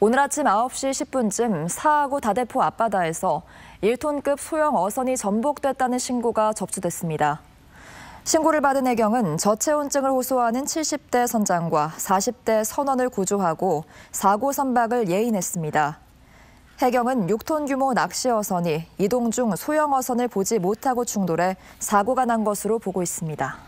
오늘 아침 9시 10분쯤 사하구 다대포 앞바다에서 1톤급 소형 어선이 전복됐다는 신고가 접수됐습니다. 신고를 받은 해경은 저체온증을 호소하는 70대 선장과 40대 선원을 구조하고 사고 선박을 예인했습니다. 해경은 6톤 규모 낚시 어선이 이동 중 소형 어선을 보지 못하고 충돌해 사고가 난 것으로 보고 있습니다.